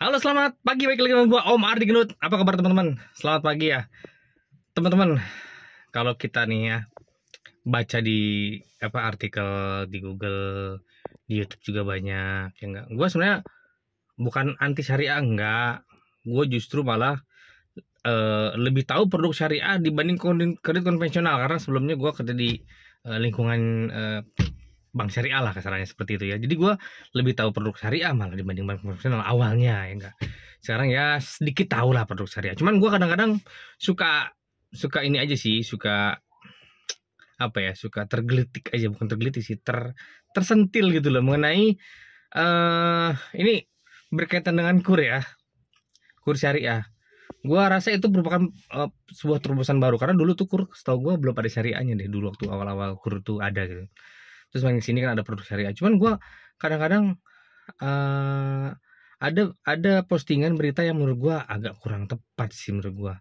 Halo selamat pagi, baik lagi dengan gue Om Ardi genut Apa kabar teman-teman? Selamat pagi ya Teman-teman, kalau kita nih ya Baca di apa artikel di Google Di Youtube juga banyak ya enggak Gue sebenarnya bukan anti syariah, enggak Gue justru malah uh, lebih tahu produk syariah dibanding kredit konvensional Karena sebelumnya gue kerja di uh, lingkungan uh, bank syariah lah kesannya seperti itu ya jadi gue lebih tahu produk syariah malah dibanding bank konvensional awalnya ya enggak sekarang ya sedikit tahu lah produk syariah cuman gue kadang-kadang suka suka ini aja sih suka apa ya suka tergelitik aja bukan tergelitik sih ter tersentil gitu loh mengenai uh, ini berkaitan dengan kur ya kur syariah gue rasa itu merupakan uh, sebuah terobosan baru karena dulu tuh kur setahu gue belum ada syariahnya deh dulu waktu awal-awal kur tuh ada gitu terus main sini kan ada produk syariah cuman gue kadang-kadang uh, ada ada postingan berita yang menurut gue agak kurang tepat sih menurut gue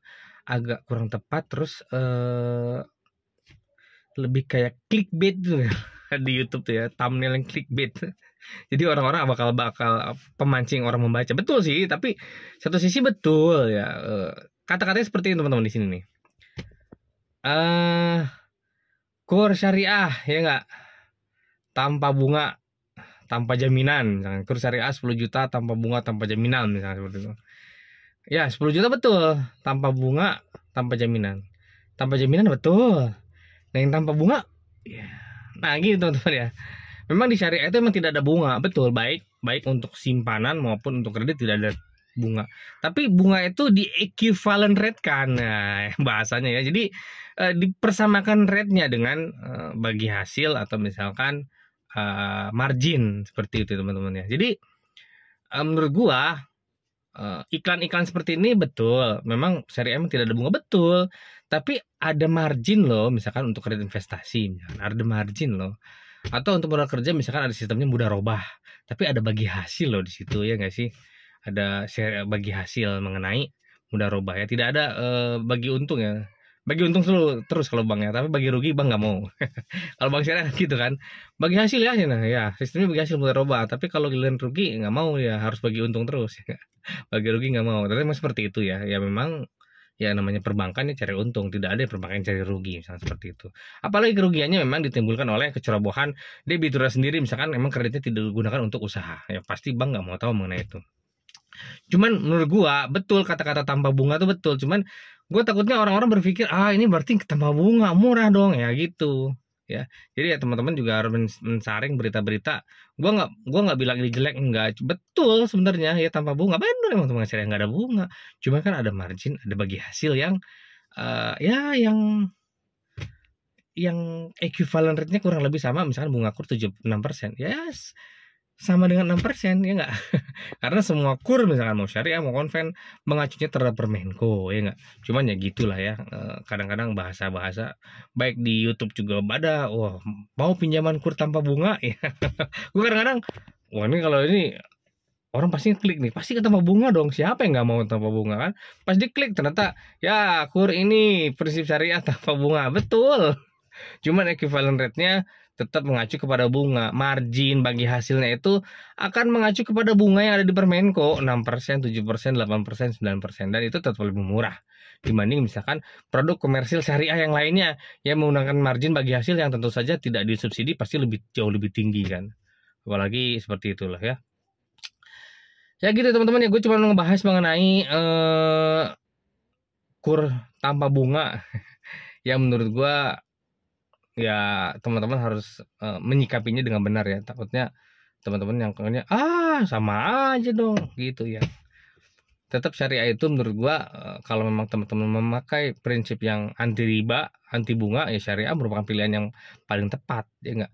agak kurang tepat terus uh, lebih kayak clickbait tuh gitu ya. di YouTube tuh ya thumbnail yang clickbait jadi orang-orang bakal bakal pemancing orang membaca betul sih tapi satu sisi betul ya eh, kata-katanya seperti ini teman-teman di sini nih eh uh, kur syariah ya enggak tanpa bunga tanpa jaminan misalkan kurs syariah 10 juta tanpa bunga tanpa jaminan misalnya seperti itu ya 10 juta betul tanpa bunga tanpa jaminan tanpa jaminan betul nah yang tanpa bunga ya nah gitu teman-teman ya memang di syariah itu memang tidak ada bunga betul baik baik untuk simpanan maupun untuk kredit tidak ada bunga tapi bunga itu di equivalent rate kan nah, bahasanya ya jadi eh, dipersamakan rate-nya dengan eh, bagi hasil atau misalkan uh, margin seperti itu teman-teman ya. Jadi uh, menurut gua eh, iklan-iklan uh, seperti ini betul, memang seri M tidak ada bunga betul, tapi ada margin loh, misalkan untuk kredit investasi, misalkan ada margin loh. Atau untuk modal kerja misalkan ada sistemnya mudah robah, tapi ada bagi hasil loh di situ ya nggak sih? Ada share bagi hasil mengenai mudah robah ya, tidak ada uh, bagi untung ya bagi untung selalu terus kalau bang ya tapi bagi rugi bang nggak mau kalau bang syariah gitu kan bagi hasil ya nah, ya sistemnya bagi hasil roba tapi kalau giliran rugi nggak mau ya harus bagi untung terus ya bagi rugi nggak mau tapi memang seperti itu ya ya memang ya namanya perbankan ya cari untung tidak ada perbankan cari rugi misalnya seperti itu apalagi kerugiannya memang ditimbulkan oleh kecerobohan debiturnya sendiri misalkan memang kreditnya tidak digunakan untuk usaha ya pasti bang nggak mau tahu mengenai itu cuman menurut gua betul kata-kata tanpa bunga tuh betul cuman gua takutnya orang-orang berpikir ah ini berarti tanpa bunga murah dong ya gitu ya jadi ya teman-teman juga harus mensaring berita-berita gua nggak gua nggak bilang ini jelek enggak betul sebenarnya ya tanpa bunga benar emang saya nggak ada bunga cuma kan ada margin ada bagi hasil yang uh, ya yang yang equivalent rate-nya kurang lebih sama misalnya bunga kur 76% yes sama dengan 6% ya enggak karena semua kur misalkan mau syariah mau konven mengacunya terhadap Permenko ya enggak cuman ya gitulah ya eh, kadang-kadang bahasa-bahasa baik di YouTube juga ada wah mau pinjaman kur tanpa bunga ya gue kadang-kadang wah ini kalau ini orang pasti klik nih pasti ketemu bunga dong siapa yang nggak mau tanpa bunga kan pas diklik ternyata ya kur ini prinsip syariah tanpa bunga betul cuman equivalent rate-nya tetap mengacu kepada bunga. Margin bagi hasilnya itu akan mengacu kepada bunga yang ada di Permenko 6%, 7%, 8%, 9% dan itu tetap lebih murah dibanding misalkan produk komersil syariah yang lainnya yang menggunakan margin bagi hasil yang tentu saja tidak disubsidi pasti lebih jauh lebih tinggi kan. Apalagi seperti itulah ya. Ya gitu teman-teman ya gue cuma ngebahas mengenai eh, kur tanpa bunga yang menurut gue ya teman-teman harus uh, menyikapinya dengan benar ya takutnya teman-teman yang kayaknya ah sama aja dong gitu ya tetap syariah itu menurut gua eh, kalau memang teman-teman memakai prinsip yang anti riba anti bunga ya syariah merupakan pilihan yang paling tepat ya enggak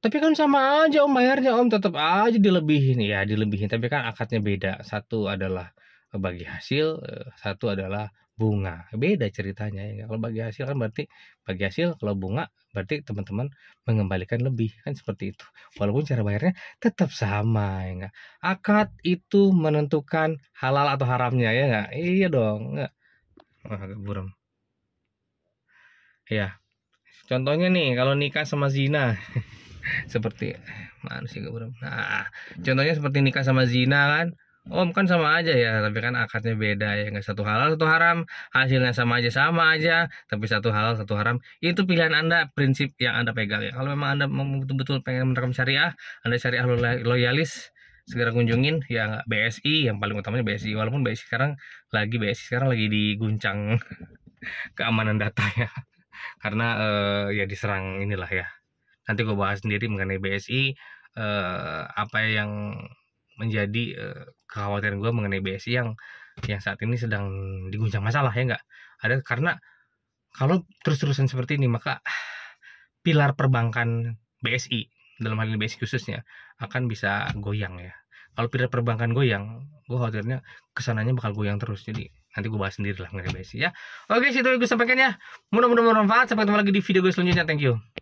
tapi kan sama aja om bayarnya om tetap aja dilebihin ya dilebihin tapi kan akadnya beda satu adalah bagi hasil eh, satu adalah bunga beda ceritanya ya kalau bagi hasil kan berarti bagi hasil kalau bunga berarti teman-teman mengembalikan lebih kan seperti itu walaupun cara bayarnya tetap sama ya enggak akad itu menentukan halal atau haramnya ya enggak iya dong enggak Wah, agak buram ya contohnya nih kalau nikah sama zina seperti manusia agak buram nah contohnya seperti nikah sama zina kan Om oh, kan sama aja ya, tapi kan akadnya beda ya, nggak satu halal satu haram, hasilnya sama aja sama aja, tapi satu halal satu haram itu pilihan anda, prinsip yang anda pegang ya. Kalau memang anda betul-betul pengen menerapkan syariah, anda syariah loyalis, segera kunjungin ya BSI yang paling utamanya BSI walaupun BSI sekarang lagi BSI sekarang lagi diguncang keamanan data ya karena uh, ya diserang inilah ya nanti gue bahas sendiri mengenai BSI uh, eh, apa yang menjadi uh, kekhawatiran gue mengenai BSI yang yang saat ini sedang diguncang masalah ya enggak ada karena kalau terus-terusan seperti ini maka pilar perbankan BSI dalam hal ini BSI khususnya akan bisa goyang ya kalau pilar perbankan goyang gue khawatirnya kesananya bakal goyang terus jadi nanti gue bahas sendiri lah mengenai BSI ya oke situ gue sampaikan ya mudah-mudahan bermanfaat sampai ketemu lagi di video gue selanjutnya thank you